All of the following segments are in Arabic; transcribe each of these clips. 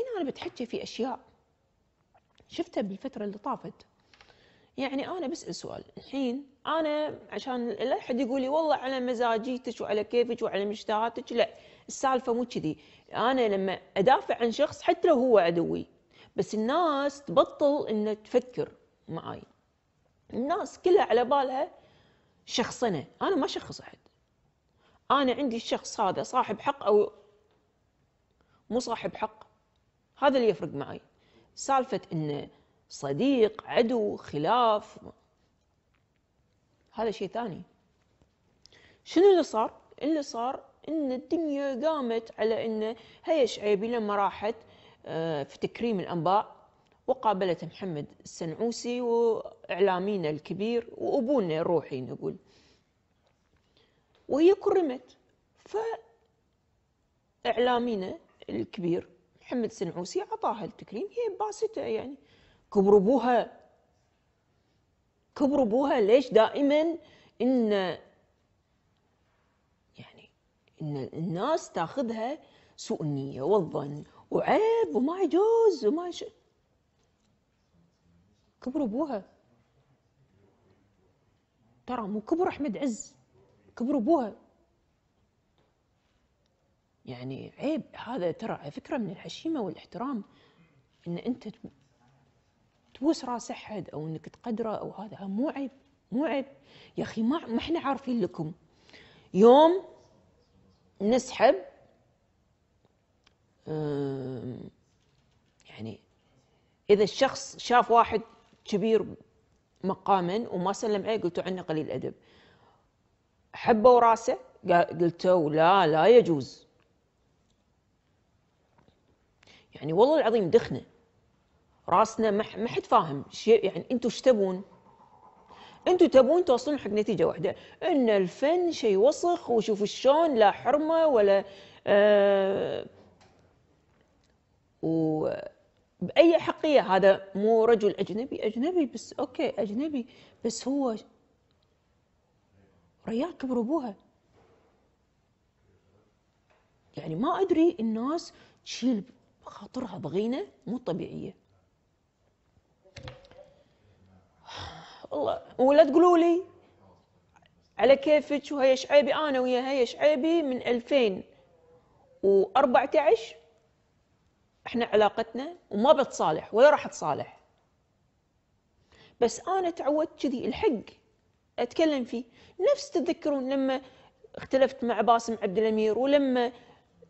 الحين أنا بتحكي في أشياء شفتها بالفترة اللي طافت يعني أنا بسأل سؤال الحين أنا عشان لا أحد يقول لي والله على مزاجيتك وعلى كيفك وعلى مشتهاتك لا السالفة مو كذي أنا لما أدافع عن شخص حتى لو هو عدوي بس الناس تبطل إن تفكر معاي الناس كلها على بالها شخصنة أنا ما شخص أحد أنا عندي الشخص هذا صاحب حق أو مو صاحب حق هذا اللي يفرق معي سالفة أنه صديق عدو خلاف هذا شيء ثاني شنو اللي صار؟ اللي صار ان الدنيا قامت على ان هيا شعيبي لما راحت آه، في تكريم الانباء وقابلت محمد السنعوسي واعلامينا الكبير وابونا الروحي نقول وهي كرمت فاعلامينا الكبير محمد السنعوسي عطاها التكريم هي باسته يعني كبروا بوها كبروا بوها ليش دائما ان يعني ان الناس تاخذها سوء النية والظن وعيب وما يجوز وما يش... كبروا بوها ترى مو كبر احمد عز كبروا بوها يعني عيب هذا ترى على فكره من الحشيمه والاحترام ان انت تبوس راس احد او انك تقدره او هذا مو عيب مو عيب يا اخي ما ما احنا عارفين لكم يوم نسحب يعني اذا الشخص شاف واحد كبير مقاما وما سلم عليه قلتوا عنه قليل ادب حبوا راسه قلتوا لا لا يجوز يعني والله العظيم دخنا راسنا ما حد فاهم شيء يعني انتم ايش تبون؟ انتم تبون توصلون حق نتيجه واحده ان الفن شيء وسخ وشوفوا شلون لا حرمه ولا آه و باي حقيه هذا مو رجل اجنبي اجنبي بس اوكي اجنبي بس هو ريال كبر ابوها يعني ما ادري الناس تشيل خاطرها بغينا مو طبيعية والله ولا تقولوا لي على كيفك وهي شعيبي انا ويا هي شعيبي من 2014 احنا علاقتنا وما بتصالح ولا راح تصالح بس انا تعودت كذي الحق اتكلم فيه نفس تتذكرون لما اختلفت مع باسم عبد الامير ولما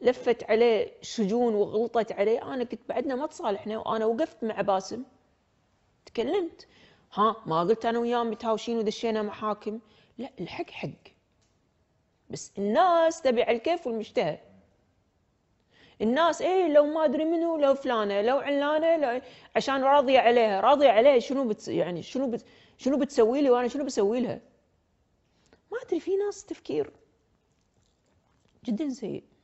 لفت عليه شجون وغلطت عليه انا كنت بعدنا ما تصالحنا وانا وقفت مع باسم تكلمت ها ما قلت انا وياه متهاوشين ودشينا محاكم لا الحق حق بس الناس تبي على الكيف والمشتهى الناس ايه لو ما ادري منو لو فلانه لو علانه لو عشان راضيه عليها راضيه عليها شنو بت يعني شنو بت شنو بتسوي لي وانا شنو بسوي لها ما ادري في ناس تفكير جدا سيء